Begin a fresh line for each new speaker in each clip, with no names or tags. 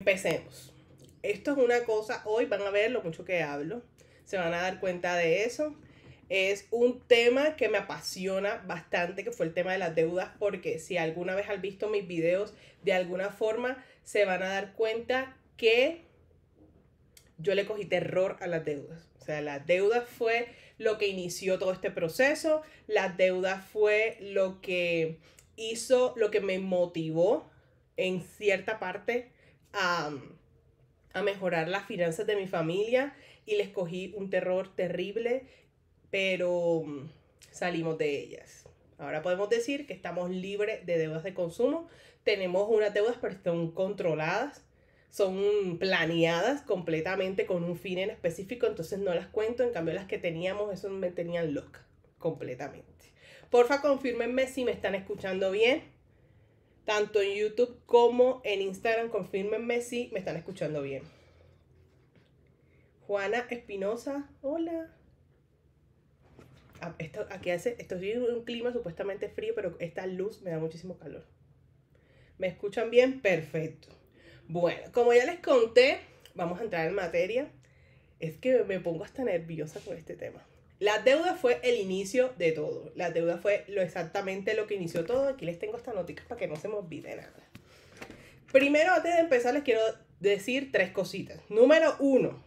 Empecemos. Esto es una cosa, hoy van a ver lo mucho que hablo, se van a dar cuenta de eso. Es un tema que me apasiona bastante, que fue el tema de las deudas, porque si alguna vez han visto mis videos, de alguna forma se van a dar cuenta que yo le cogí terror a las deudas. O sea, las deudas fue lo que inició todo este proceso, las deudas fue lo que hizo, lo que me motivó en cierta parte a, mejorar las finanzas de mi familia y les cogí un terror terrible, pero mm, salimos de ellas. Ahora podemos decir que estamos libres de deudas de consumo, tenemos unas deudas pero son controladas, son planeadas completamente con un fin en específico, entonces no las cuento, en cambio las que teníamos, eso me tenían loca completamente. Porfa, confirmenme si me están escuchando bien tanto en YouTube como en Instagram. confirmenme si me están escuchando bien. Juana Espinosa, hola. Ah, esto, aquí hace, esto es un clima supuestamente frío, pero esta luz me da muchísimo calor. ¿Me escuchan bien? Perfecto. Bueno, como ya les conté, vamos a entrar en materia. Es que me pongo hasta nerviosa con este tema. La deuda fue el inicio de todo. La deuda fue lo exactamente lo que inició todo. Aquí les tengo esta notica para que no se me olvide nada. Primero, antes de empezar, les quiero decir tres cositas. Número uno,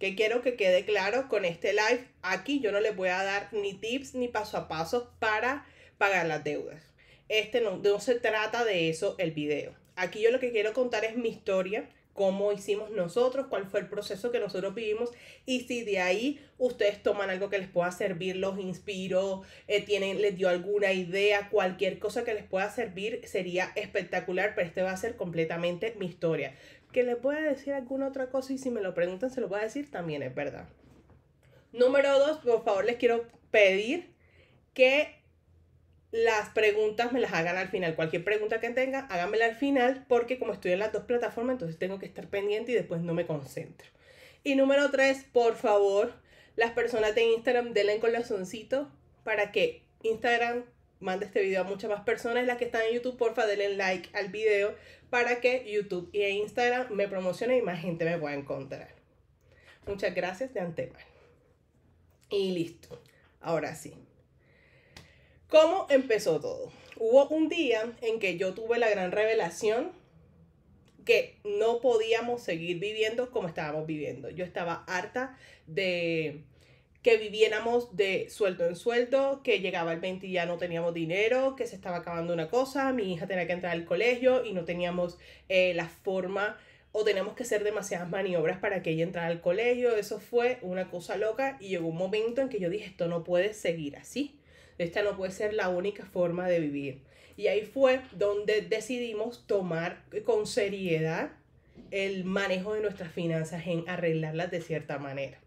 que quiero que quede claro con este live. Aquí yo no les voy a dar ni tips ni paso a paso para pagar las deudas. Este no, no se trata de eso el video. Aquí yo lo que quiero contar es mi historia cómo hicimos nosotros, cuál fue el proceso que nosotros vivimos y si de ahí ustedes toman algo que les pueda servir, los inspiró, eh, tienen, les dio alguna idea, cualquier cosa que les pueda servir sería espectacular, pero este va a ser completamente mi historia. Que les pueda decir alguna otra cosa y si me lo preguntan se lo voy a decir también, es verdad. Número dos, por favor les quiero pedir que las preguntas me las hagan al final. Cualquier pregunta que tenga, háganmela al final, porque como estoy en las dos plataformas, entonces tengo que estar pendiente y después no me concentro. Y número tres, por favor, las personas de Instagram denle corazoncito para que Instagram mande este video a muchas más personas. Las que están en YouTube, por porfa, denle like al video para que YouTube y Instagram me promocionen y más gente me pueda encontrar. Muchas gracias de antemano. Y listo. Ahora sí. ¿Cómo empezó todo? Hubo un día en que yo tuve la gran revelación que no podíamos seguir viviendo como estábamos viviendo. Yo estaba harta de que viviéramos de sueldo en sueldo, que llegaba el 20 y ya no teníamos dinero, que se estaba acabando una cosa, mi hija tenía que entrar al colegio y no teníamos eh, la forma o teníamos que hacer demasiadas maniobras para que ella entrara al colegio. Eso fue una cosa loca y llegó un momento en que yo dije, esto no puede seguir así. Esta no puede ser la única forma de vivir. Y ahí fue donde decidimos tomar con seriedad el manejo de nuestras finanzas en arreglarlas de cierta manera.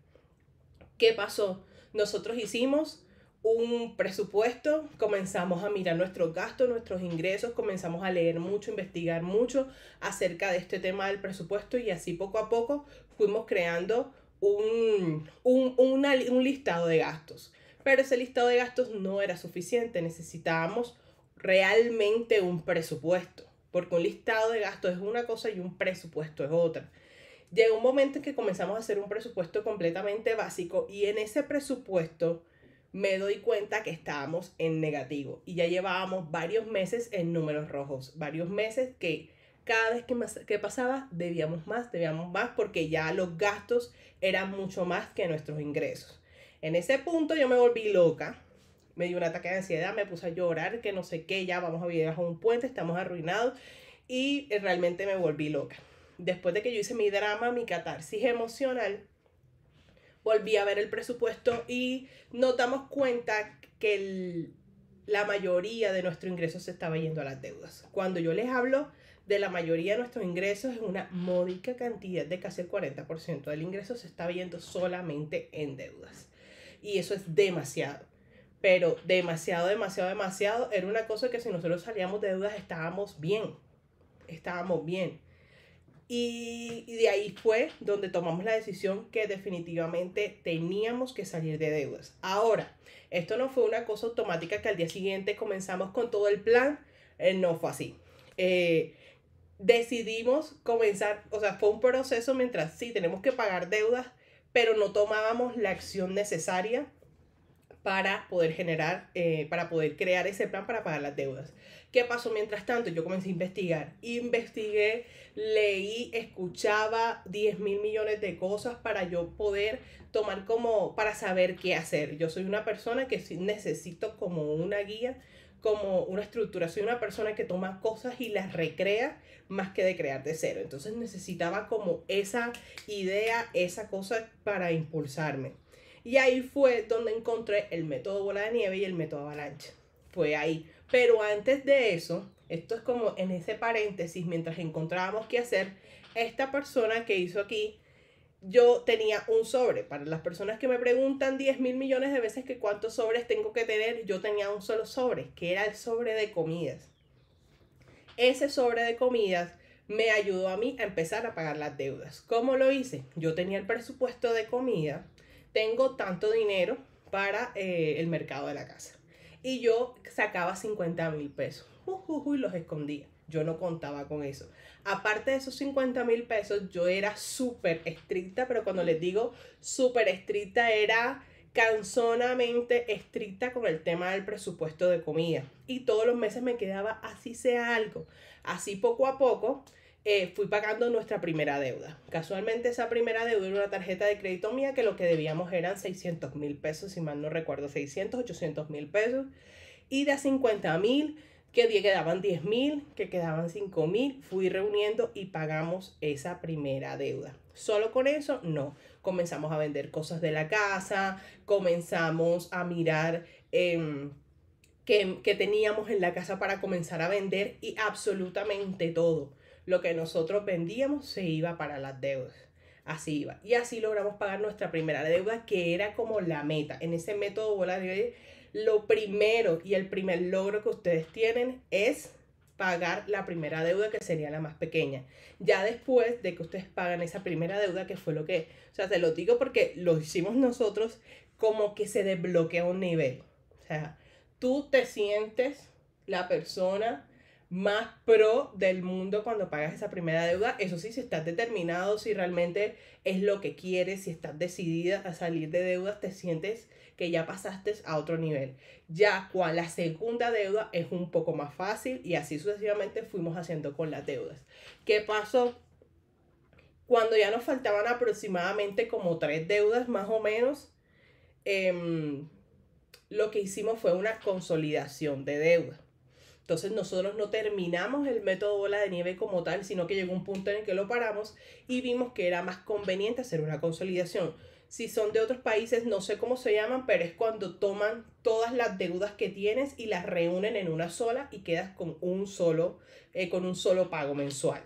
¿Qué pasó? Nosotros hicimos un presupuesto, comenzamos a mirar nuestros gastos, nuestros ingresos, comenzamos a leer mucho, investigar mucho acerca de este tema del presupuesto y así poco a poco fuimos creando un, un listado de gastos pero ese listado de gastos no era suficiente, necesitábamos realmente un presupuesto, porque un listado de gastos es una cosa y un presupuesto es otra. Llegó un momento en que comenzamos a hacer un presupuesto completamente básico y en ese presupuesto me doy cuenta que estábamos en negativo y ya llevábamos varios meses en números rojos, varios meses que cada vez que, que pasaba debíamos más, debíamos más porque ya los gastos eran mucho más que nuestros ingresos. En ese punto yo me volví loca, me dio un ataque de ansiedad, me puse a llorar, que no sé qué, ya vamos a vivir bajo un puente, estamos arruinados y eh, realmente me volví loca. Después de que yo hice mi drama, mi catarsis emocional, volví a ver el presupuesto y nos damos cuenta que la mayoría de nuestro ingreso se estaba yendo a las deudas. Cuando yo les hablo de la mayoría de nuestros ingresos, es una módica cantidad de casi el 40% del ingreso se está yendo solamente en deudas y eso es demasiado. Pero demasiado, demasiado, demasiado era una cosa que si nosotros salíamos de deudas, estábamos bien, estábamos bien. Y, de ahí fue donde tomamos la decisión que definitivamente teníamos que salir de deudas. Ahora, esto no fue una cosa automática que al día siguiente comenzamos con todo el plan, eh, no fue así. Eh, decidimos comenzar, o sea, fue un proceso mientras sí tenemos que pagar deudas, pero no tomábamos la acción necesaria para poder generar, eh, para poder crear ese plan para pagar las deudas. ¿Qué pasó mientras tanto? Yo comencé a investigar. Investigué, leí, escuchaba 10 mil millones de cosas para yo poder tomar como, para saber qué hacer. Yo soy una persona que necesito como una guía como una estructura. Soy una persona que toma cosas y las recrea más que de crear de cero. Entonces necesitaba como esa idea, esa cosa para impulsarme. Y ahí fue donde encontré el método bola de nieve y el método avalancha. Fue ahí. Pero antes de eso, esto es como en ese paréntesis, mientras encontrábamos qué hacer, esta persona que hizo aquí yo tenía un sobre. Para las personas que me preguntan 10 mil millones de veces que cuántos sobres tengo que tener, yo tenía un solo sobre, que era el sobre de comidas. Ese sobre de comidas me ayudó a mí a empezar a pagar las deudas. ¿Cómo lo hice? Yo tenía el presupuesto de comida, tengo tanto dinero para eh, el mercado de la casa. Y yo sacaba 50 mil pesos. y los escondía. Yo no contaba con eso. Aparte de esos 50 mil pesos, yo era súper estricta, pero cuando les digo súper estricta era canzonamente estricta con el tema del presupuesto de comida. Y todos los meses me quedaba así sea algo. Así poco a poco eh, fui pagando nuestra primera deuda. Casualmente esa primera deuda era una tarjeta de crédito mía que lo que debíamos eran 600 mil pesos, si mal no recuerdo, 600, 800 mil pesos. Y de 50 mil que quedaban 10 mil, que quedaban 5 mil, fui reuniendo y pagamos esa primera deuda. Solo con eso, no. Comenzamos a vender cosas de la casa, comenzamos a mirar... Em, qué que, teníamos en la casa para comenzar a vender y absolutamente todo lo que nosotros vendíamos se iba para las deudas. Así iba. Y así logramos pagar nuestra primera deuda, que era como la meta. En ese método hoy. Lo primero y el primer logro que ustedes tienen es pagar la primera deuda que sería la más pequeña. Ya después de que ustedes pagan esa primera deuda, que fue lo que, o sea, te lo digo porque lo hicimos nosotros, como que se desbloquea un nivel. O sea, tú te sientes la persona más pro del mundo cuando pagas esa primera deuda. Eso sí, si estás determinado, si realmente es lo que quieres, si estás decidida a salir de deudas, te sientes que ya pasaste a otro nivel. Ya con la segunda deuda es un poco más fácil y así sucesivamente fuimos haciendo con las deudas. ¿Qué pasó? Cuando ya nos faltaban aproximadamente como tres deudas más o menos, em, lo que hicimos fue una consolidación de deuda. Entonces nosotros no terminamos el método bola de nieve como tal, sino que llegó un punto en el que lo paramos y vimos que era más conveniente hacer una consolidación. Si son de otros países, no sé cómo se llaman, pero es cuando toman todas las deudas que tienes y las reúnen en una sola y quedas con un solo, eh, con un solo pago mensual.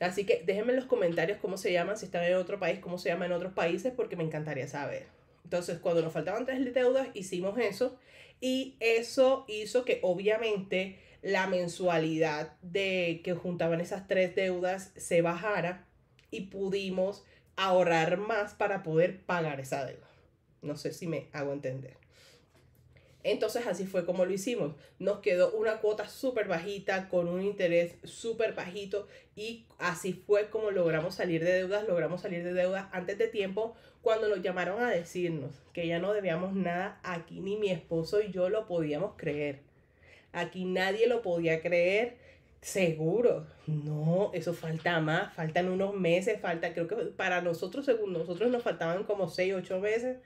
Así que déjenme en los comentarios cómo se llaman, si están en otro país, cómo se llaman en otros países, porque me encantaría saber. Entonces, cuando nos faltaban tres deudas, hicimos eso. Y eso hizo que obviamente la mensualidad de que juntaban esas tres deudas se bajara y pudimos ahorrar más para poder pagar esa deuda. No sé si me hago entender. Entonces así fue como lo hicimos. Nos quedó una cuota súper bajita, con un interés súper bajito y así fue como logramos salir de deudas, logramos salir de deudas antes de tiempo cuando nos llamaron a decirnos que ya no debíamos nada aquí, ni mi esposo y yo lo podíamos creer. Aquí nadie lo podía creer Seguro, no, eso falta más, faltan unos meses, falta, creo que para nosotros, según nosotros, nos faltaban como 6, 8 meses,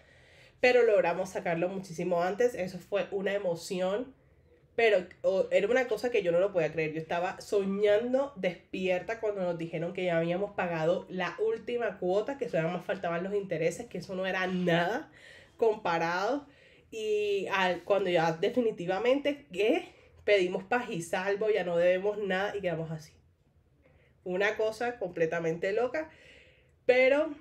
pero logramos sacarlo muchísimo antes, eso fue una emoción, pero era una cosa que yo no lo podía creer, yo estaba soñando despierta cuando nos dijeron que ya habíamos pagado la última cuota, que solo más faltaban los intereses, que eso no era nada comparado, y al, cuando ya definitivamente, ¿qué? pedimos paz y salvo, ya no debemos nada y quedamos así. Una cosa completamente loca, pero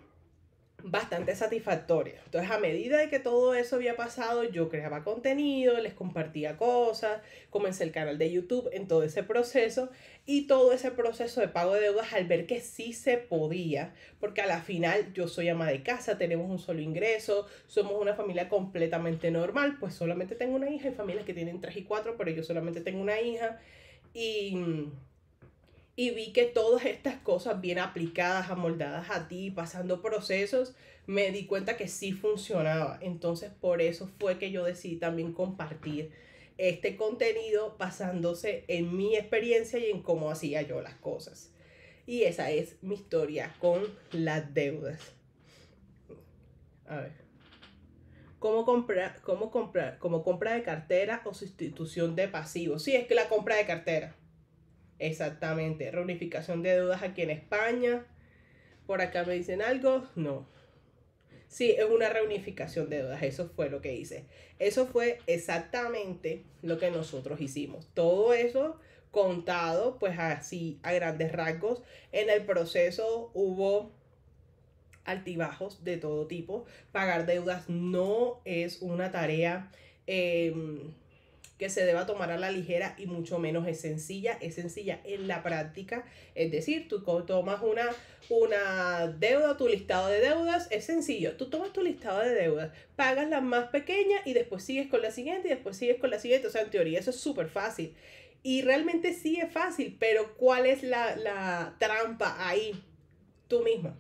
bastante satisfactoria. Entonces, a medida de que todo eso había pasado, yo creaba contenido, les compartía cosas, comencé el canal de YouTube en todo ese proceso y todo ese proceso de pago de deudas al ver que sí se podía, porque a la final yo soy ama de casa, tenemos un solo ingreso, somos una familia completamente normal, pues solamente tengo una hija, hay familias que tienen tres y cuatro, pero yo solamente tengo una hija y y vi que todas estas cosas bien aplicadas, amoldadas a ti, pasando procesos, me di cuenta que sí funcionaba. Entonces por eso fue que yo decidí también compartir este contenido basándose en mi experiencia y en cómo hacía yo las cosas. Y esa es mi historia con las deudas. A ver. ¿Cómo comprar, cómo comprar, como compra de cartera o sustitución de pasivos? Sí, es que la compra de cartera Exactamente, reunificación de deudas aquí en España. Por acá me dicen algo, no. Sí, es una reunificación de deudas, eso fue lo que hice. Eso fue exactamente lo que nosotros hicimos. Todo eso contado, pues así a grandes rasgos. En el proceso hubo altibajos de todo tipo. Pagar deudas no es una tarea em, que se deba tomar a la ligera y mucho menos es sencilla, es sencilla en la práctica, es decir, tú tomas una, una deuda, tu listado de deudas, es sencillo, tú tomas tu listado de deudas, pagas la más pequeña y después sigues con la siguiente y después sigues con la siguiente, o sea, en teoría eso es súper fácil. Y realmente sí es fácil, pero ¿cuál es la, la trampa ahí? Tú misma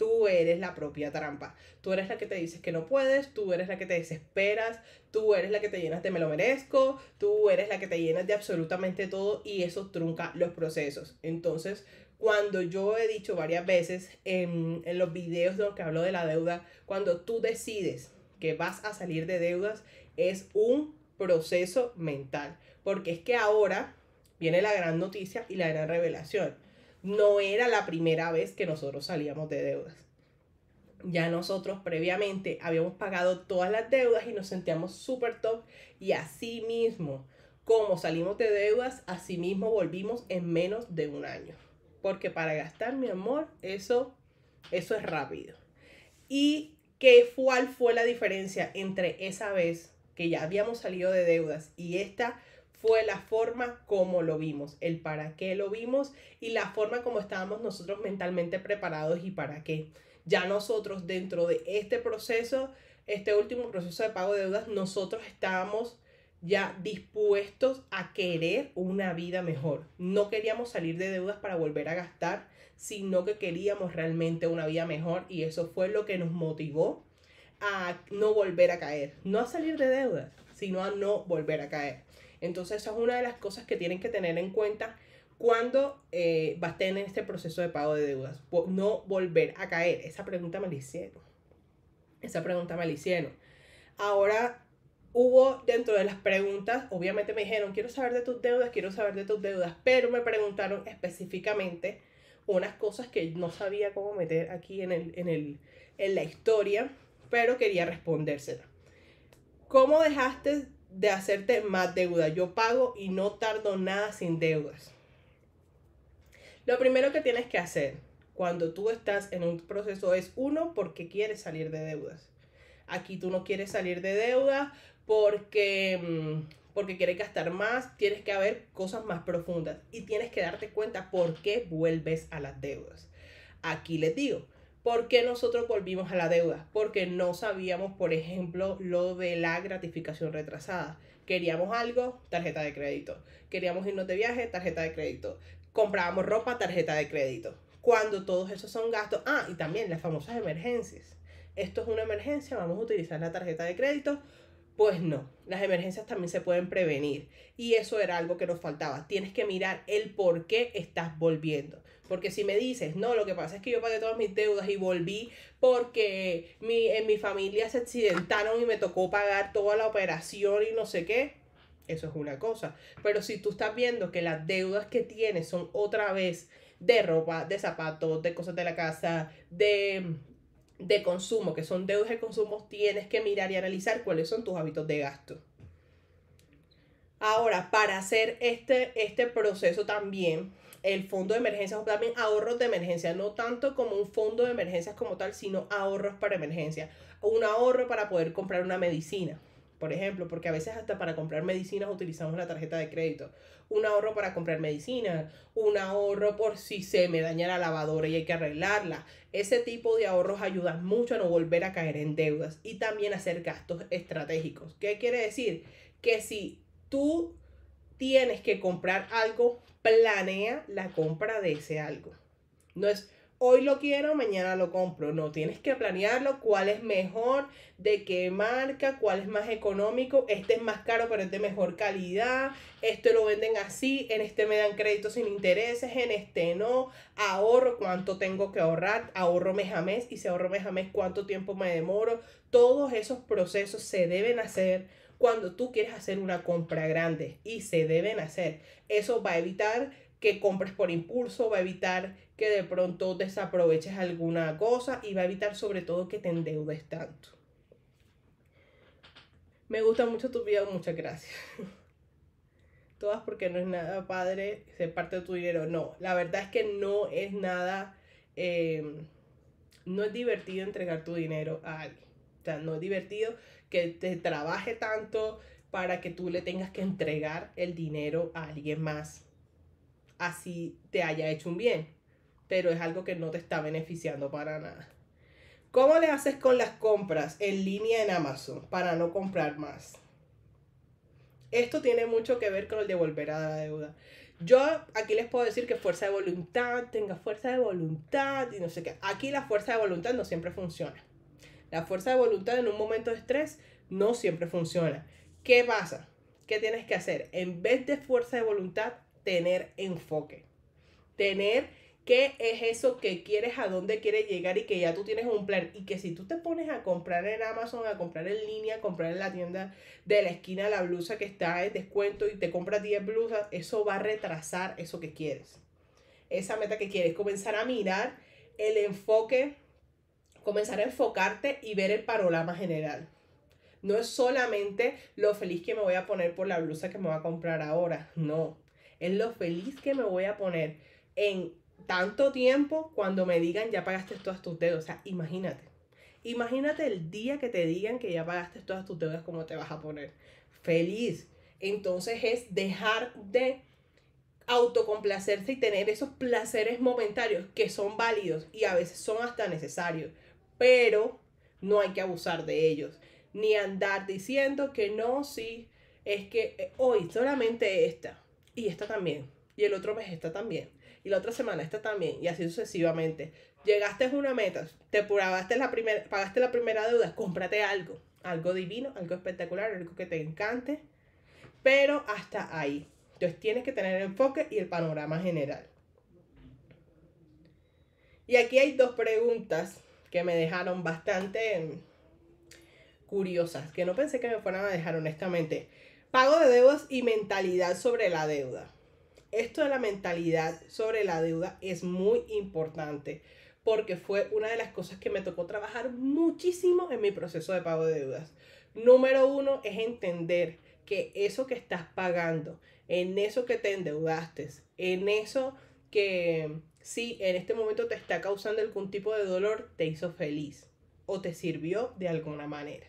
Tú eres la propia trampa. Tú eres la que te dices que no puedes, tú eres la que te desesperas, tú eres la que te llenas de me lo merezco, tú eres la que te llenas de absolutamente todo y eso trunca los procesos. Entonces, cuando yo he dicho varias veces en, los videos donde hablo de la deuda, cuando tú decides que vas a salir de deudas, es un proceso mental. Porque es que ahora viene la gran noticia y la gran revelación no era la primera vez que nosotros salíamos de deudas. Ya nosotros previamente habíamos pagado todas las deudas y nos sentíamos súper top y así mismo, como salimos de deudas, así mismo volvimos en menos de un año. Porque para gastar, mi amor, eso, eso es rápido. ¿Y qué, cuál fue la diferencia entre esa vez que ya habíamos salido de deudas y esta fue la forma como lo vimos, el para qué lo vimos y la forma como estábamos nosotros mentalmente preparados y para qué. Ya nosotros dentro de este proceso, este último proceso de pago de deudas, nosotros estábamos ya dispuestos a querer una vida mejor. No queríamos salir de deudas para volver a gastar, sino que queríamos realmente una vida mejor y eso fue lo que nos motivó a no volver a caer, no a salir de deudas, sino a no volver a caer. Entonces esa es una de las cosas que tienen que tener en cuenta cuando eh, vas a tener este proceso de pago de deudas. No volver a caer. Esa pregunta me la hicieron. Esa pregunta me la hicieron. Ahora hubo dentro de las preguntas, obviamente me dijeron, quiero saber de tus deudas, quiero saber de tus deudas, pero me preguntaron específicamente unas cosas que no sabía cómo meter aquí en, en la historia, pero quería respondérsela. ¿Cómo dejaste de hacerte más deuda. Yo pago y no tardo nada sin deudas. Lo primero que tienes que hacer cuando tú estás en un proceso es uno, porque quieres salir de deudas. Aquí tú no quieres salir de deudas porque, mm, porque quieres gastar más, tienes que haber cosas más profundas y tienes que darte cuenta por qué vuelves a las deudas. Aquí les digo, ¿Por qué nosotros volvimos a la deuda? Porque no sabíamos, por ejemplo, lo de la gratificación retrasada. Queríamos algo, tarjeta de crédito. Queríamos irnos de viaje, tarjeta de crédito. Comprábamos ropa, tarjeta de crédito. Cuando todos esos son gastos. Ah, y también las famosas emergencias. Esto es una emergencia, vamos a utilizar la tarjeta de crédito pues no, las emergencias también se pueden prevenir y eso era algo que nos faltaba. Tienes que mirar el por qué estás volviendo. Porque si me dices, no, lo que pasa es que yo pagué todas mis deudas y volví porque mi, en mi familia se accidentaron y me tocó pagar toda la operación y no sé qué, eso es una cosa. Pero si tú estás viendo que las deudas que tienes son otra vez de ropa, de zapatos, de cosas de la casa, de de consumo, que son deudas de consumo, tienes que mirar y analizar cuáles son tus hábitos de gasto. Ahora, para hacer este, este proceso también, el fondo de emergencias o también ahorros de emergencia, no tanto como un fondo de emergencias como tal, sino ahorros para emergencia, un ahorro para poder comprar una medicina, por ejemplo, porque a veces hasta para comprar medicinas utilizamos la tarjeta de crédito. Un ahorro para comprar medicinas, un ahorro por si se me daña la lavadora y hay que arreglarla. Ese tipo de ahorros ayuda mucho a no volver a caer en deudas y también hacer gastos estratégicos. ¿Qué quiere decir? Que si tú tienes que comprar algo, planea la compra de ese algo. No es hoy lo quiero, mañana lo compro. No, tienes que planearlo, cuál es mejor, de qué marca, cuál es más económico, este es más caro pero es de mejor calidad, este lo venden así, en este me dan créditos sin intereses, en este no, ahorro cuánto tengo que ahorrar, ahorro mes a mes y si ahorro mes a mes cuánto tiempo me demoro. Todos esos procesos se deben hacer cuando tú quieres hacer una compra grande y se deben hacer. Eso va a evitar que compres por impulso, va a evitar que de pronto desaproveches alguna cosa y va a evitar sobre todo que te endeudes tanto. Me gusta mucho tu video, muchas gracias. Todas porque no es nada padre ser parte de tu dinero. No, la verdad es que no es nada, em, no es divertido entregar tu dinero a alguien. O sea, no es divertido que te trabaje tanto para que tú le tengas que entregar el dinero a alguien más así te haya hecho un bien, pero es algo que no te está beneficiando para nada. ¿Cómo le haces con las compras en línea en Amazon para no comprar más? Esto tiene mucho que ver con el devolver a la deuda. Yo aquí les puedo decir que fuerza de voluntad, tenga fuerza de voluntad y no sé qué. Aquí la fuerza de voluntad no siempre funciona. La fuerza de voluntad en un momento de estrés no siempre funciona. ¿Qué pasa? ¿Qué tienes que hacer? En vez de fuerza de voluntad, tener enfoque, tener qué es eso que quieres, a dónde quieres llegar y que ya tú tienes un plan. Y que si tú te pones a comprar en Amazon, a comprar en línea, a comprar en la tienda de la esquina la blusa que está en descuento y te compras 10 blusas, eso va a retrasar eso que quieres. Esa meta que quieres, comenzar a mirar el enfoque, comenzar a enfocarte y ver el panorama general. No es solamente lo feliz que me voy a poner por la blusa que me voy a comprar ahora, no es lo feliz que me voy a poner en tanto tiempo cuando me digan ya pagaste todas tus deudas. O sea, imagínate. Imagínate el día que te digan que ya pagaste todas tus deudas, cómo te vas a poner feliz. Entonces es dejar de autocomplacerse y tener esos placeres momentarios que son válidos y a veces son hasta necesarios, pero no hay que abusar de ellos, ni andar diciendo que no, sí, es que eh, hoy solamente esta, y esta también, y el otro mes está también, y la otra semana está también, y así sucesivamente. Llegaste a una meta, te la, primera pagaste la primera deuda, cómprate algo, algo divino, algo espectacular, algo que te encante, pero hasta ahí. Entonces tienes que tener el enfoque y el panorama general. Y aquí hay dos preguntas que me dejaron bastante mm, curiosas, que no pensé que me fueran a dejar honestamente. Pago de deudas y mentalidad sobre la deuda. Esto de la mentalidad sobre la deuda es muy importante porque fue una de las cosas que me tocó trabajar muchísimo en mi proceso de pago de deudas. Número uno es entender que eso que estás pagando, en eso que te endeudaste, en eso que sí, en este momento te está causando algún tipo de dolor, te hizo feliz o te sirvió de alguna manera.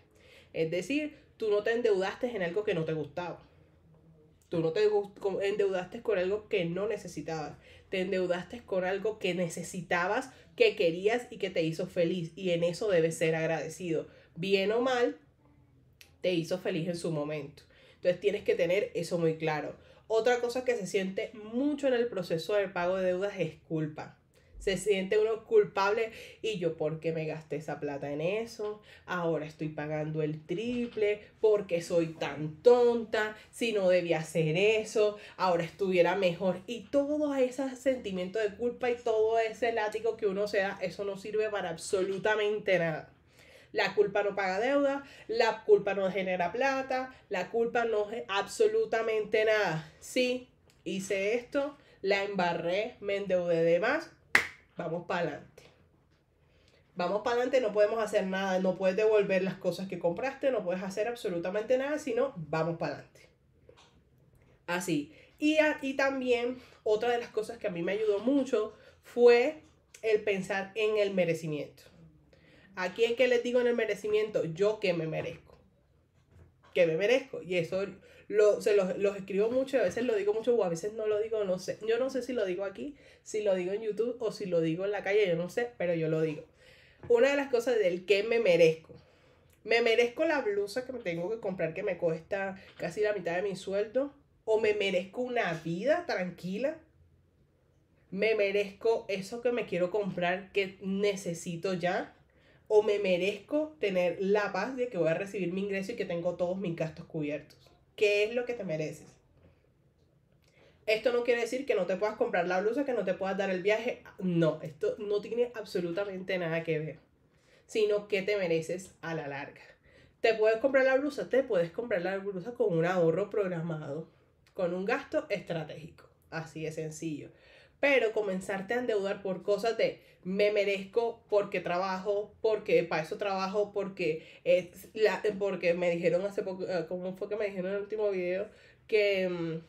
Es decir, tú no te endeudaste en algo que no te gustaba. Tú no te endeudaste con algo que no necesitabas. Te endeudaste con algo que necesitabas, que querías y que te hizo feliz. Y en eso debes ser agradecido. Bien o mal, te hizo feliz en su momento. Entonces tienes que tener eso muy claro. Otra cosa que se siente mucho en el proceso del pago de deudas es culpa se siente uno culpable y yo porque me gasté esa plata en eso, ahora estoy pagando el triple, porque soy tan tonta, si no debía hacer eso, ahora estuviera mejor y todo ese sentimiento de culpa y todo ese látigo que uno se da, eso no sirve para absolutamente nada. La culpa no paga deuda, la culpa no genera plata, la culpa no es absolutamente nada. Sí, hice esto, la embarré, me endeudé de más, vamos para adelante. Vamos para adelante, no podemos hacer nada, no puedes devolver las cosas que compraste, no puedes hacer absolutamente nada, sino vamos para adelante. Así. Y, también otra de las cosas que a mí me ayudó mucho fue el pensar en el merecimiento. Aquí es que les digo en el merecimiento? Yo que me merezco. Que me merezco. Y eso lo, se los, los, escribo mucho, a veces lo digo mucho o a veces no lo digo, no sé. Yo no sé si lo digo aquí, si lo digo en YouTube o si lo digo en la calle, yo no sé, pero yo lo digo. Una de las cosas del que me merezco. Me merezco la blusa que me tengo que comprar que me cuesta casi la mitad de mi sueldo. O me merezco una vida tranquila. Me merezco eso que me quiero comprar que necesito ya. O me merezco tener la paz de que voy a recibir mi ingreso y que tengo todos mis gastos cubiertos qué es lo que te mereces. Esto no quiere decir que no te puedas comprar la blusa, que no te puedas dar el viaje. No, esto no tiene absolutamente nada que ver. Sino que te mereces a la larga. ¿Te puedes comprar la blusa? Te puedes comprar la blusa con un ahorro programado, con un gasto estratégico. Así de sencillo pero comenzarte a endeudar por cosas de me merezco porque trabajo, porque para eso trabajo, porque, es porque me dijeron hace poco, eh, ¿cómo fue que me dijeron en el último video? Que, mm,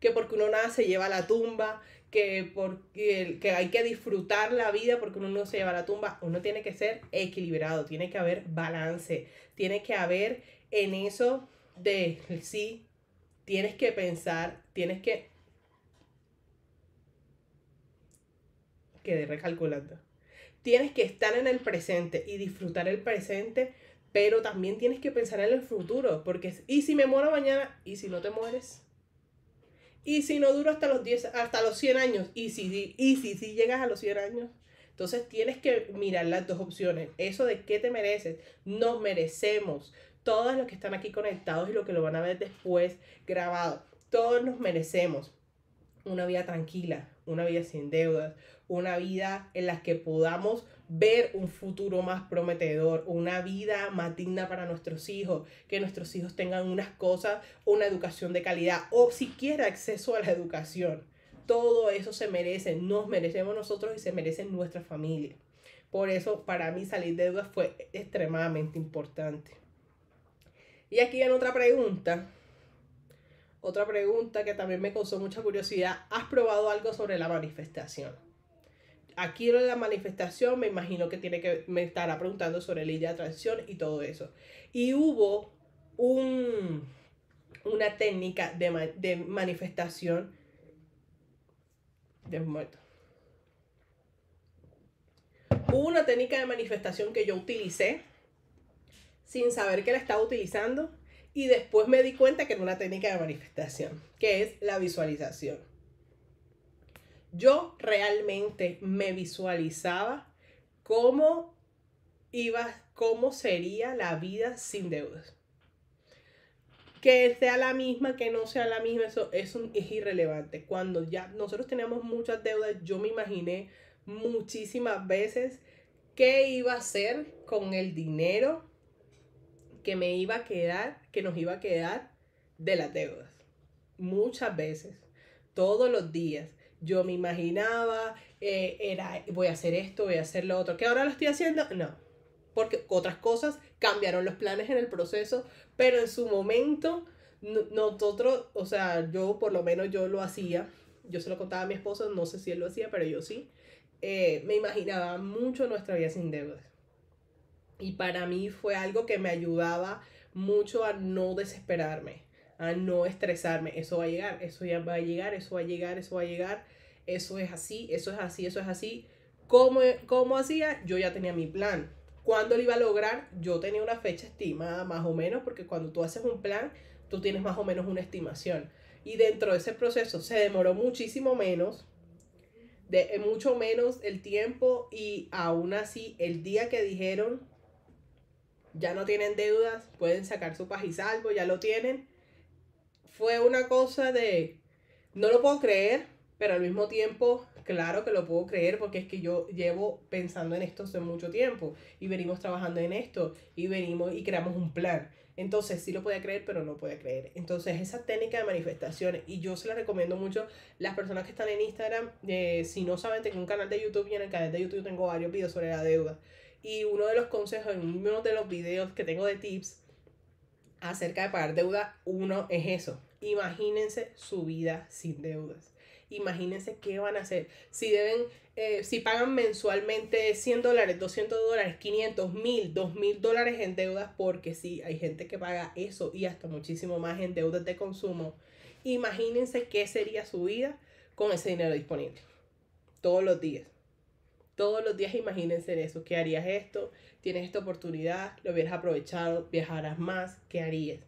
que porque uno nada se lleva a la tumba, que, porque, que hay que disfrutar la vida porque uno no se lleva a la tumba. Uno tiene que ser equilibrado, tiene que haber balance, tiene que haber en eso de sí, tienes que pensar, tienes que quedé recalculando. Tienes que estar en el presente y disfrutar el presente, pero también tienes que pensar en el futuro, porque ¿y si me muero mañana? ¿Y si no te mueres? ¿Y si no duro hasta los 10, hasta los 100 años? ¿Y si, y si, si llegas a los 100 años? Entonces tienes que mirar las dos opciones. Eso de qué te mereces. Nos merecemos. Todos los que están aquí conectados y los que lo van a ver después grabado. Todos nos merecemos una vida tranquila, una vida sin deudas, una vida en la que podamos ver un futuro más prometedor, una vida más digna para nuestros hijos, que nuestros hijos tengan unas cosas, una educación de calidad o siquiera acceso a la educación. Todo eso se merece, nos merecemos nosotros y se merece nuestra familia. Por eso para mí salir de deudas fue extremadamente importante. Y aquí en otra pregunta, otra pregunta que también me causó mucha curiosidad, ¿has probado algo sobre la manifestación? aquí en la manifestación me imagino que tiene que me estará preguntando sobre la idea de atracción y todo eso. Y hubo una técnica de, manifestación de Hubo una técnica de manifestación que yo utilicé sin saber que la estaba utilizando y después me di cuenta que era una técnica de manifestación, que es la visualización yo realmente me visualizaba cómo iba, cómo sería la vida sin deudas. Que sea la misma, que no sea la misma, eso es, irrelevante. Cuando ya nosotros teníamos muchas deudas, yo me imaginé muchísimas veces qué iba a hacer con el dinero que me iba a quedar, que nos iba a quedar de las deudas. Muchas veces, todos los días yo me imaginaba, eh, era, voy a hacer esto, voy a hacer lo otro, que ahora lo estoy haciendo, no, porque otras cosas cambiaron los planes en el proceso, pero en su momento nosotros, o sea, yo por lo menos yo lo hacía, yo se lo contaba a mi esposo, no sé si él lo hacía, pero yo sí, eh, me imaginaba mucho nuestra vida sin deudas. Y para mí fue algo que me ayudaba mucho a no desesperarme a no estresarme. Eso va a llegar, eso ya va a llegar, eso va a llegar, eso va a llegar. Eso es así, eso es así, eso es así. ¿Cómo, cómo hacía? Yo ya tenía mi plan. ¿Cuándo lo iba a lograr? Yo tenía una fecha estimada más o menos, porque cuando tú haces un plan, tú tienes más o menos una estimación. Y dentro de ese proceso se demoró muchísimo menos, de, eh, mucho menos el tiempo y aún así el día que dijeron, ya no tienen deudas, pueden sacar su paz salvo, ya lo tienen, fue una cosa de, no lo puedo creer, pero al mismo tiempo, claro que lo puedo creer porque es que yo llevo pensando en esto hace mucho tiempo y venimos trabajando en esto y venimos y creamos un plan. Entonces sí lo puede creer, pero no puede creer. Entonces esa técnica de manifestación, y yo se la recomiendo mucho, las personas que están en Instagram, eh, si no saben, tengo un canal de YouTube y en el canal de YouTube tengo varios videos sobre la deuda. Y uno de los consejos, en uno de los videos que tengo de tips acerca de pagar deuda, uno es eso, Imagínense su vida sin deudas. Imagínense qué van a hacer. Si deben, eh, si pagan mensualmente 100 dólares, 200 dólares, 500, 1000, 2000 dólares en deudas, porque sí, hay gente que paga eso y hasta muchísimo más en deudas de consumo. Imagínense qué sería su vida con ese dinero disponible. Todos los días. Todos los días imagínense eso. ¿Qué harías esto? Tienes esta oportunidad, lo hubieras aprovechado, viajarás más, ¿qué harías?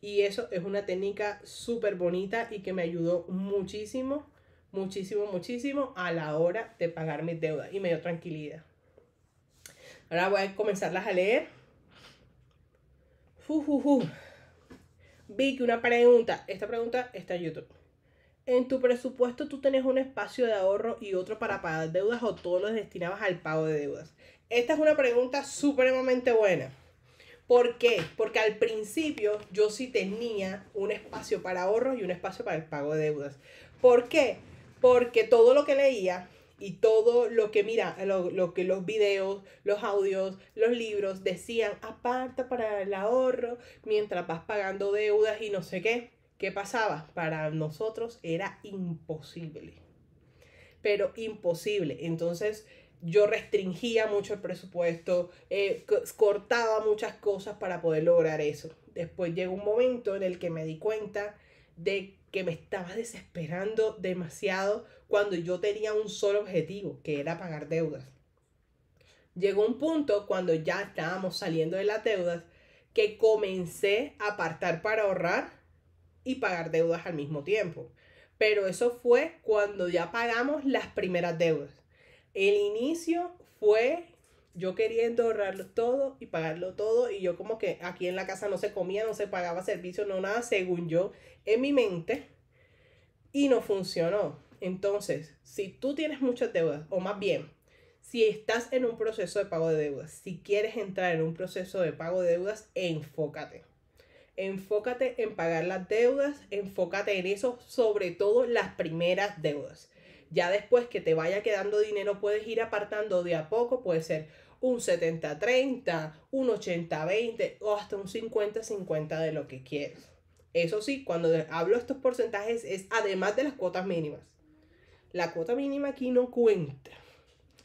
Y eso es una técnica súper bonita y que me ayudó muchísimo, muchísimo, muchísimo a la hora de pagar mis deudas y me dio tranquilidad. Ahora voy a comenzarlas a leer. fu uh, uh. Vicky, una pregunta. Esta pregunta está en YouTube. ¿En tu presupuesto tú tenés un espacio de ahorro y otro para pagar deudas o todo lo destinabas al pago de deudas? Esta es una pregunta supremamente buena. ¿Por qué? Porque al principio yo sí tenía un espacio para ahorro y un espacio para el pago de deudas. ¿Por qué? Porque todo lo que leía y todo lo que mira, lo, que los videos, los audios, los libros decían, aparta para el ahorro mientras vas pagando deudas y no sé qué. ¿Qué pasaba? Para nosotros era imposible. Pero imposible. Entonces, yo restringía mucho el presupuesto, eh, cortaba muchas cosas para poder lograr eso. Después llegó un momento en el que me di cuenta de que me estaba desesperando demasiado cuando yo tenía un solo objetivo, que era pagar deudas. Llegó un punto cuando ya estábamos saliendo de las deudas que comencé a apartar para ahorrar y pagar deudas al mismo tiempo. Pero eso fue cuando ya pagamos las primeras deudas el inicio fue yo queriendo ahorrarlo todo y pagarlo todo y yo como que aquí en la casa no se comía, no se pagaba servicio, no nada, según yo, en mi mente y no funcionó. Entonces, si tú tienes muchas deudas, o más bien, si estás en un proceso de pago de deudas, si quieres entrar en un proceso de pago de deudas, enfócate. Enfócate en pagar las deudas, enfócate en eso, sobre todo las primeras deudas. Ya después que te vaya quedando dinero, puedes ir apartando de a poco, puede ser un 70-30, un 80-20 o hasta un 50-50 de lo que quieres. Eso sí, cuando hablo estos porcentajes es además de las cuotas mínimas. La cuota mínima aquí no cuenta,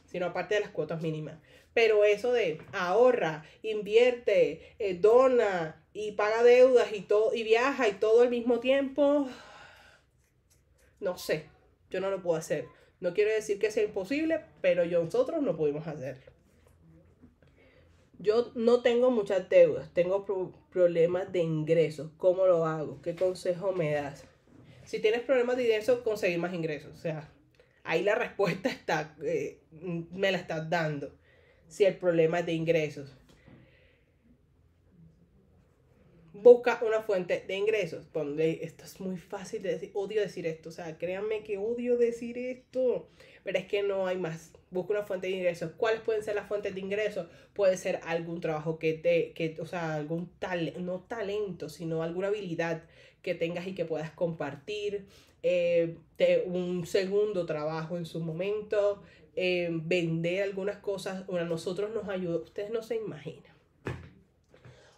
sino aparte de las cuotas mínimas. Pero eso de ahorra, invierte, eh, dona y paga deudas y, y viaja y todo al mismo tiempo, no sé, yo no lo puedo hacer. No quiero decir que sea imposible, pero yo nosotros no pudimos hacerlo. Yo no tengo muchas deudas, tengo problemas de ingresos. ¿Cómo lo hago? ¿Qué consejo me das? Si tienes problemas de ingresos, conseguir más ingresos. O sea, ahí la respuesta está, eh, me la estás dando. Si el problema es de ingresos. busca una fuente de ingresos. Esto es muy fácil de decir, odio decir esto, o sea, créanme que odio decir esto, pero es que no hay más. Busca una fuente de ingresos. ¿Cuáles pueden ser las fuentes de ingresos? Puede ser algún trabajo que te, que, o sea, algún talento, no talento, sino alguna habilidad que tengas y que puedas compartir. de eh, un segundo trabajo en su momento, eh, vender algunas cosas. Bueno, a nosotros nos ayuda, ustedes no se imaginan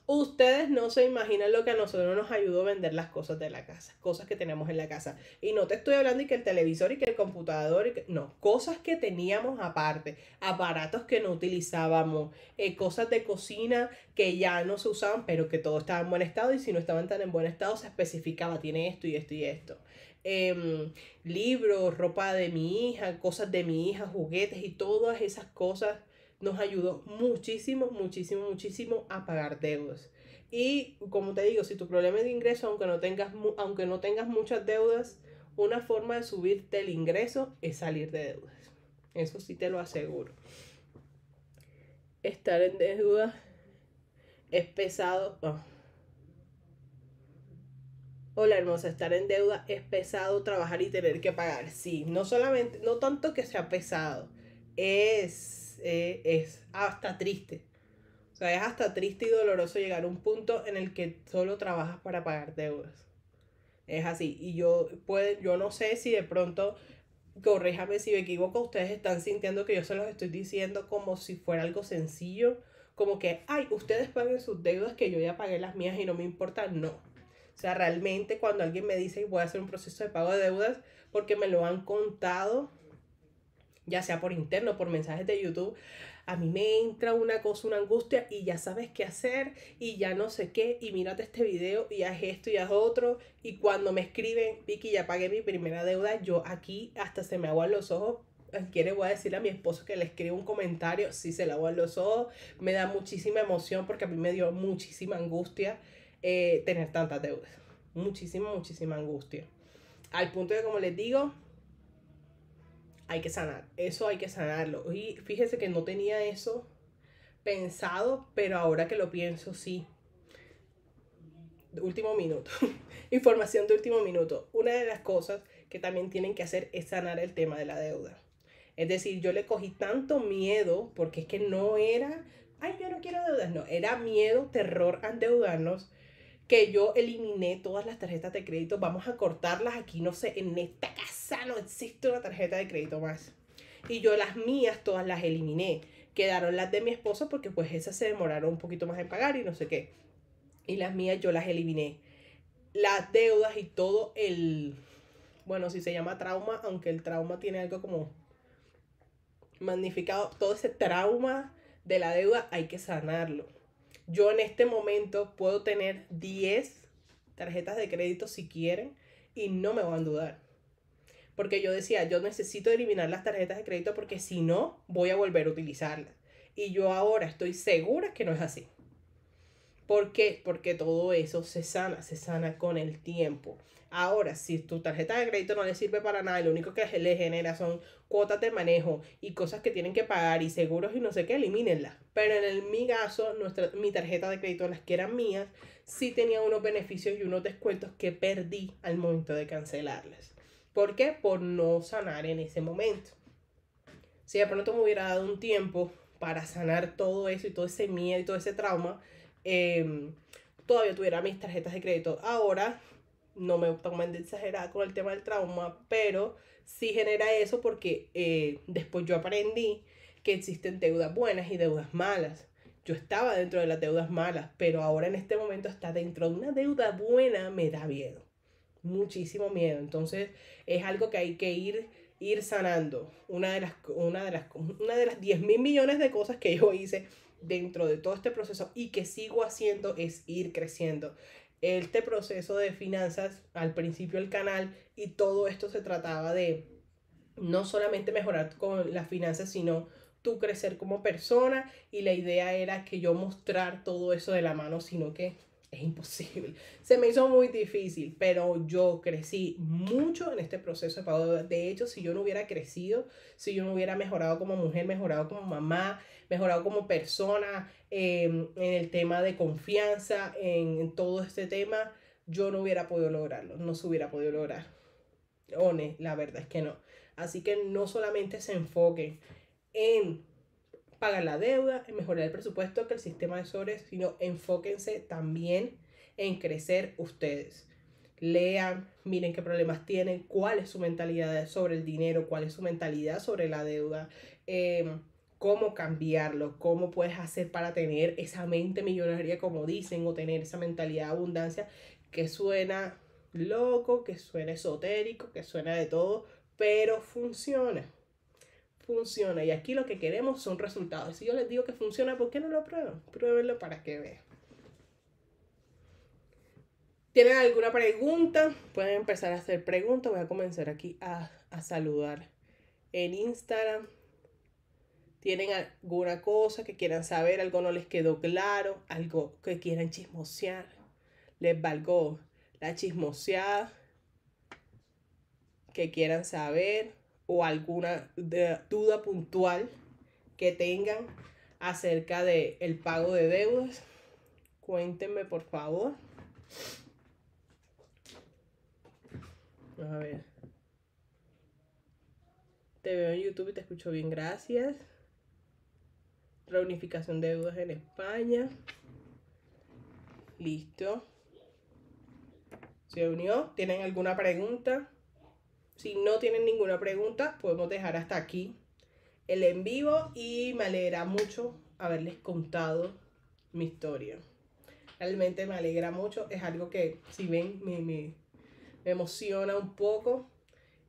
Ustedes no se imaginan lo que a nosotros nos ayudó a vender las cosas de la casa, cosas que tenemos en la casa. Y no te estoy hablando y que el televisor y que el computador, no, cosas que teníamos aparte, aparatos que no utilizábamos, eh, cosas de cocina que ya no se usaban, pero que todo estaba en buen estado y si no estaban tan en buen estado se especificaba, tiene esto y esto y esto. Em, libros, ropa de mi hija, cosas de mi hija, juguetes y todas esas cosas nos ayudó muchísimo, muchísimo, muchísimo a pagar deudas. Y como te digo, si tu problema es de ingreso, aunque no tengas, aunque no tengas muchas deudas, una forma de subirte el ingreso es salir de deudas. Eso sí te lo aseguro. Estar en deuda es pesado. Ah. Hola hermosa, estar en deuda es pesado trabajar y tener que pagar. Sí, no solamente, no tanto que sea pesado, es eh, es, hasta triste. O sea, es hasta triste y doloroso llegar a un punto en el que solo trabajas para pagar deudas. Es así. Y yo, puede, yo no sé si de pronto, corríjame si me equivoco, ustedes están sintiendo que yo se los estoy diciendo como si fuera algo sencillo, como que, ay, ustedes paguen sus deudas que yo ya pagué las mías y no me importa. No. O sea, realmente cuando alguien me dice voy a hacer un proceso de pago de deudas porque me lo han contado ya sea por interno, por mensajes de YouTube, a mí me entra una cosa, una angustia y ya sabes qué hacer y ya no sé qué y mírate este video y haz esto y haz otro y cuando me escriben, Vicky, ya pagué mi primera deuda, yo aquí hasta se me aguan los ojos. Quiere, voy a decirle a mi esposo que le escriba un comentario si se le aguan los ojos. Me da muchísima emoción porque a mí me dio muchísima angustia eh, tener tantas deudas. Muchísima, muchísima angustia. Al punto de, como les digo, hay que sanar, eso hay que sanarlo. Y fíjese que no tenía eso pensado, pero ahora que lo pienso, sí. Último minuto. Información de último minuto. Una de las cosas que también tienen que hacer es sanar el tema de la deuda. Es decir, yo le cogí tanto miedo porque es que no era, ay, yo no quiero deudas, no, era miedo, terror a endeudarnos que yo eliminé todas las tarjetas de crédito, vamos a cortarlas aquí, no sé, en esta casa no existe una tarjeta de crédito más. Y yo las mías todas las eliminé. Quedaron las de mi esposo porque pues esas se demoraron un poquito más en pagar y no sé qué. Y las mías yo las eliminé. Las deudas y todo el, bueno, si se llama trauma, aunque el trauma tiene algo como magnificado, todo ese trauma de la deuda hay que sanarlo yo en este momento puedo tener 10 tarjetas de crédito si quieren y no me van a dudar. Porque yo decía, yo necesito eliminar las tarjetas de crédito porque si no, voy a volver a utilizarlas. Y yo ahora estoy segura que no es así. ¿Por qué? Porque todo eso se sana, se sana con el tiempo. Ahora, si tu tarjeta de crédito no le sirve para nada, lo único que le genera son cuotas de manejo y cosas que tienen que pagar y seguros y no sé qué, elimínenla. Pero en mi caso, mi tarjeta de crédito, las que eran mías, sí tenía unos beneficios y unos descuentos que perdí al momento de cancelarlas. ¿Por qué? Por no sanar en ese momento. Si de pronto me hubiera dado un tiempo para sanar todo eso y todo ese miedo y todo ese trauma, Em, todavía tuviera mis tarjetas de crédito ahora. No me tomen de exagerada con el tema del trauma, pero sí genera eso porque eh, después yo aprendí que existen deudas buenas y deudas malas. Yo estaba dentro de las deudas malas, pero ahora en este momento está dentro de una deuda buena me da miedo. Muchísimo miedo. Entonces es algo que hay que ir ir sanando. Una de las, una de las, una de las 10 mil millones de cosas que yo hice dentro de todo este proceso y que sigo haciendo es ir creciendo. Este proceso de finanzas, al principio el canal y todo esto se trataba de no solamente mejorar con las finanzas, sino tú crecer como persona y la idea era que yo mostrar todo eso de la mano, sino que es imposible. Se me hizo muy difícil, pero yo crecí mucho en este proceso de pago. De hecho, si yo no hubiera crecido, si yo no hubiera mejorado como mujer, mejorado como mamá, mejorado como persona, em, en el tema de confianza, en, todo este tema, yo no hubiera podido lograrlo, no se hubiera podido lograr. One, la verdad es que no. Así que no solamente se enfoquen en pagar la deuda, en mejorar el presupuesto que el sistema de sobres, sino enfóquense también en crecer ustedes lean, miren qué problemas tienen, cuál es su mentalidad sobre el dinero, cuál es su mentalidad sobre la deuda, em, cómo cambiarlo, cómo puedes hacer para tener esa mente millonaria, como dicen, o tener esa mentalidad de abundancia que suena loco, que suena esotérico, que suena de todo, pero funciona. Funciona. Y aquí lo que queremos son resultados. Si yo les digo que funciona, ¿por qué no lo prueban? Pruébenlo para que vean. ¿Tienen alguna pregunta? Pueden empezar a hacer preguntas. Voy a comenzar aquí a, a saludar en Instagram tienen alguna cosa que quieran saber, algo no les quedó claro, algo que quieran chismosear, les valgó la chismoseada que quieran saber o alguna duda puntual que tengan acerca del el pago de deudas, cuéntenme por favor. A ver. Te veo en YouTube y te escucho bien, gracias reunificación de deudas en España. Listo. ¿Se unió? ¿Tienen alguna pregunta? Si no tienen ninguna pregunta, podemos dejar hasta aquí el en vivo y me alegra mucho haberles contado mi historia. Realmente me alegra mucho, es algo que si ven me, me, emociona un poco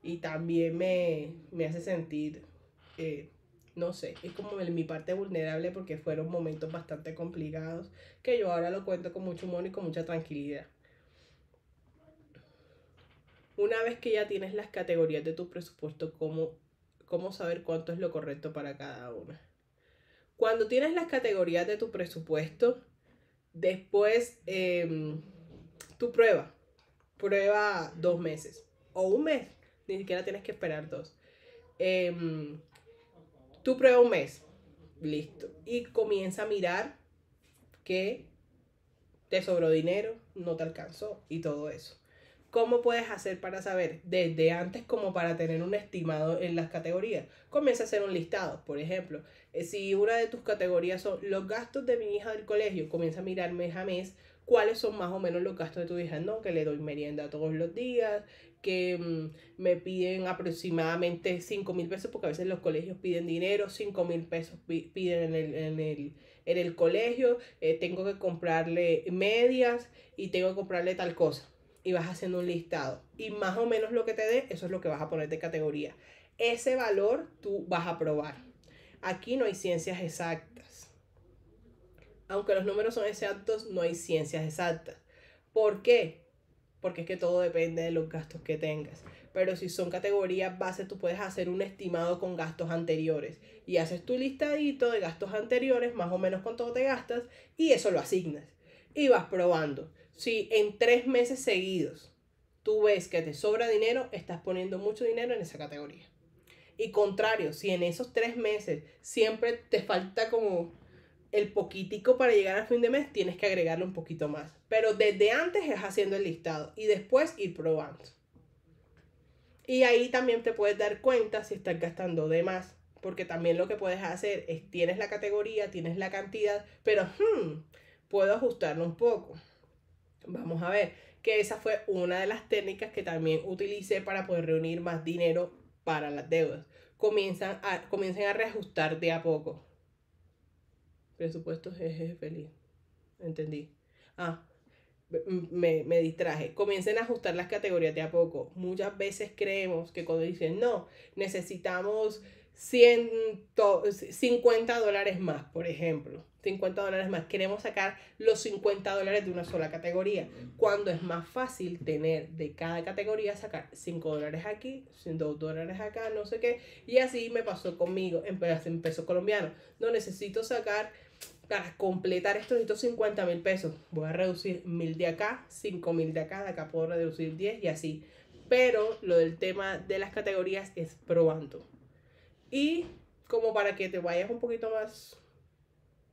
y también me, hace sentir eh, no sé, es como mi parte vulnerable porque fueron momentos bastante complicados que yo ahora lo cuento con mucho humor y con mucha tranquilidad. Una vez que ya tienes las categorías de tu presupuesto, ¿cómo, saber cuánto es lo correcto para cada una? Cuando tienes las categorías de tu presupuesto, después em, tu prueba, prueba dos meses o un mes, ni siquiera tienes que esperar dos. Eh, Tú prueba un mes. Listo. Y comienza a mirar que te sobró dinero, no te alcanzó y todo eso. ¿Cómo puedes hacer para saber? Desde antes como para tener un estimado en las categorías. Comienza a hacer un listado. Por ejemplo, eh, si una de tus categorías son los gastos de mi hija del colegio, comienza a mirar mes a mes cuáles son más o menos los gastos de tu hija. No, que le doy merienda todos los días, que mm, me piden aproximadamente 5 mil pesos, porque a veces los colegios piden dinero, 5 mil pesos piden en el, en el, colegio, eh, tengo que comprarle medias y tengo que comprarle tal cosa. Y vas haciendo un listado. Y más o menos lo que te dé, eso es lo que vas a poner de categoría. Ese valor tú vas a probar. Aquí no hay ciencias exactas. Aunque los números son exactos, no hay ciencias exactas. ¿Por qué? porque es que todo depende de los gastos que tengas. Pero si son categorías base, tú puedes hacer un estimado con gastos anteriores y haces tu listadito de gastos anteriores, más o menos cuánto te gastas, y eso lo asignas. Y vas probando. Si en tres meses seguidos tú ves que te sobra dinero, estás poniendo mucho dinero en esa categoría. Y contrario, si en esos tres meses siempre te falta como el poquitico para llegar al fin de mes tienes que agregarle un poquito más. Pero desde antes es haciendo el listado y después ir probando. Y ahí también te puedes dar cuenta si estás gastando de más. Porque también lo que puedes hacer es, tienes la categoría, tienes la cantidad, pero hmm, puedo ajustarlo un poco. Vamos a ver, que esa fue una de las técnicas que también utilicé para poder reunir más dinero para las deudas. Comienzan a, comiencen a reajustar de a poco Presupuestos es feliz. Entendí. Ah, me, distraje. Comiencen a ajustar las categorías de a poco. Muchas veces creemos que cuando dicen, no, necesitamos 150 dólares más, por ejemplo. 50 dólares más. Queremos sacar los 50 dólares de una sola categoría. Cuando es más fácil tener de cada categoría sacar 5 dólares aquí, 2 dólares acá, no sé qué. Y así me pasó conmigo en pesos colombianos. No necesito sacar para completar estos 250 mil pesos, voy a reducir mil de acá, 5 mil de acá, de acá puedo reducir 10 y así. Pero lo del tema de las categorías es probando. Y como para que te vayas un poquito más,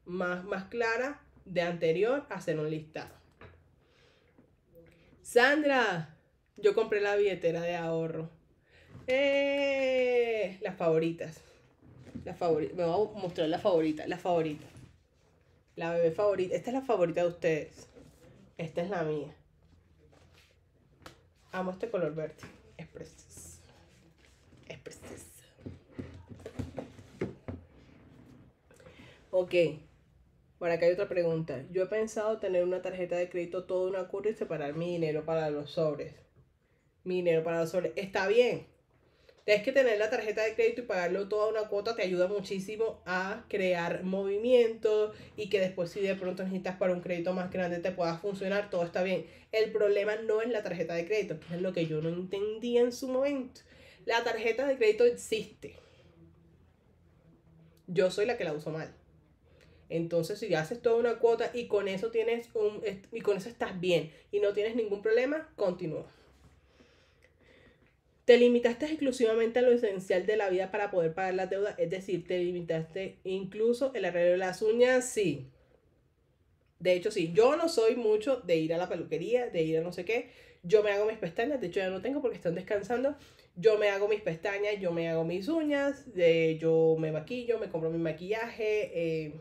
más, más clara, de anterior, hacer un listado. Sandra, yo compré la billetera de ahorro. Eh, las favoritas. Las favoritas. Me voy a mostrar las favoritas. Las favoritas. La bebé favorita. Esta es la favorita de ustedes. Esta es la mía. Amo este color verde. Es precioso. Es precioso. Ok. Por acá hay otra pregunta. Yo he pensado tener una tarjeta de crédito toda una curva y separar mi dinero para los sobres. Mi dinero para los sobres. Está bien. Tienes que tener la tarjeta de crédito y pagarlo toda una cuota, te ayuda muchísimo a crear movimiento y que después si de pronto necesitas para un crédito más grande te pueda funcionar, todo está bien. El problema no es la tarjeta de crédito, que es lo que yo no entendía en su momento. La tarjeta de crédito existe. Yo soy la que la uso mal. Entonces, si haces toda una cuota y con eso tienes un y con eso estás bien y no tienes ningún problema, continúa. Te limitaste exclusivamente a lo esencial de la vida para poder pagar las deudas, es decir, te limitaste incluso el arreglo de las uñas, sí. De hecho, sí, yo no soy mucho de ir a la peluquería, de ir a no sé qué. Yo me hago mis pestañas, de hecho ya no tengo porque están descansando. Yo me hago mis pestañas, yo me hago mis uñas, yo me maquillo, me compro mi maquillaje, eh,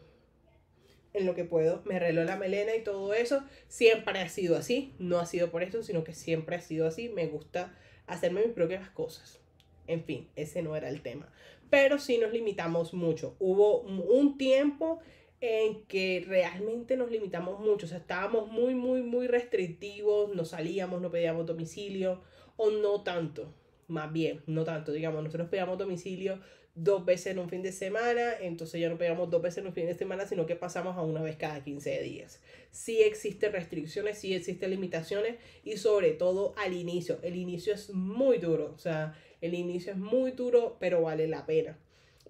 en lo que puedo, me arreglo la melena y todo eso. Siempre ha sido así, no ha sido por esto, sino que siempre ha sido así. Me gusta hacerme mis propias cosas. En fin, ese no era el tema. Pero sí nos limitamos mucho. Hubo un tiempo en que realmente nos limitamos mucho. O sea, estábamos muy, muy, muy restrictivos. No salíamos, no pedíamos domicilio. O no tanto. Más bien, no tanto. Digamos, nosotros pedíamos domicilio dos veces en un fin de semana, entonces ya no pegamos dos veces en un fin de semana, sino que pasamos a una vez cada 15 días. Sí existen restricciones, sí existen limitaciones y sobre todo al inicio. El inicio es muy duro, o sea, el inicio es muy duro, pero vale la pena.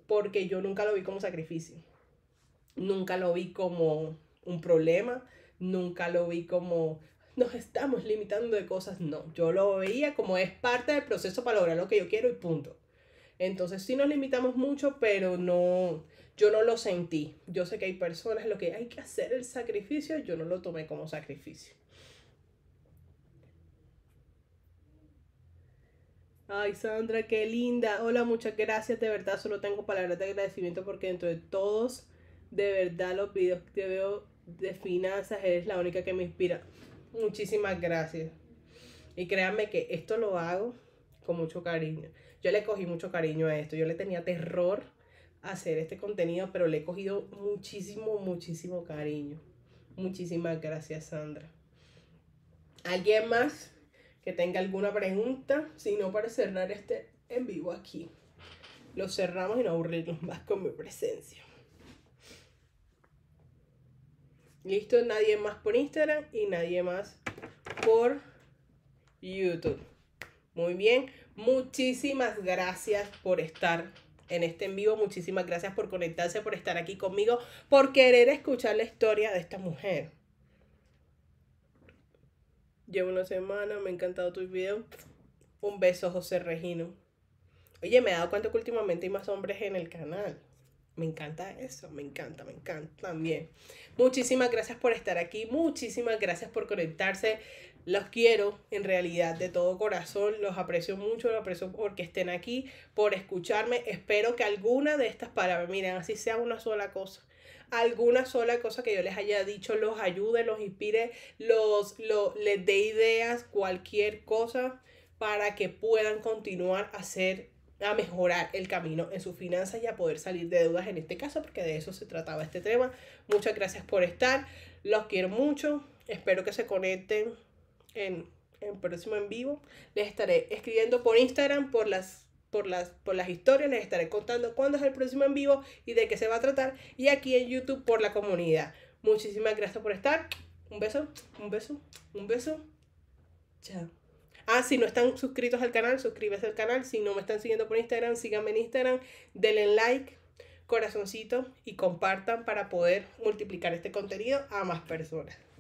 Porque yo nunca lo vi como sacrificio, nunca lo vi como un problema, nunca lo vi como nos estamos limitando de cosas, no, yo lo veía como es parte del proceso para lograr lo que yo quiero y punto. Entonces sí nos limitamos mucho, pero no, yo no lo sentí. Yo sé que hay personas lo que hay que hacer el sacrificio, yo no lo tomé como sacrificio. Ay, Sandra, qué linda. Hola, muchas gracias. De verdad, solo tengo palabras de agradecimiento porque dentro de todos, de verdad, los videos que veo de finanzas, eres la única que me inspira. Muchísimas gracias. Y créanme que esto lo hago con mucho cariño. Yo le cogí mucho cariño a esto, yo le tenía terror hacer este contenido, pero le he cogido muchísimo, muchísimo cariño. Muchísimas gracias, Sandra. ¿Alguien más que tenga alguna pregunta? Si no, para cerrar este en vivo aquí. Lo cerramos y no aburrirnos más con mi presencia. Listo, nadie más por Instagram y nadie más por YouTube. Muy bien. Muchísimas gracias por estar en este en vivo. Muchísimas gracias por conectarse, por estar aquí conmigo, por querer escuchar la historia de esta mujer. Llevo una semana, me ha encantado tu video, Un beso, José Regino. Oye, me he dado cuenta que últimamente hay más hombres en el canal. Me encanta eso, me encanta, me encanta también. Muchísimas gracias por estar aquí, muchísimas gracias por conectarse. Los quiero en realidad de todo corazón, los aprecio mucho, los aprecio porque estén aquí, por escucharme. Espero que alguna de estas palabras, miren, así sea una sola cosa, alguna sola cosa que yo les haya dicho los ayude, los inspire, los, les dé ideas, cualquier cosa para que puedan continuar a hacer a mejorar el camino en sus finanzas y a poder salir de deudas en este caso, porque de eso se trataba este tema. Muchas gracias por estar, los quiero mucho, espero que se conecten en, el próximo en vivo. Les estaré escribiendo por Instagram, por las, por, las, por las historias, les estaré contando cuándo es el próximo en vivo y de qué se va a tratar. Y aquí en YouTube por la comunidad. Muchísimas gracias por estar. Un beso, un beso, un beso. Chao. Ah, si no están suscritos al canal, suscríbase al canal. Si no me están siguiendo por Instagram, síganme en Instagram. Denle like, corazoncito y compartan para poder multiplicar este contenido a más personas.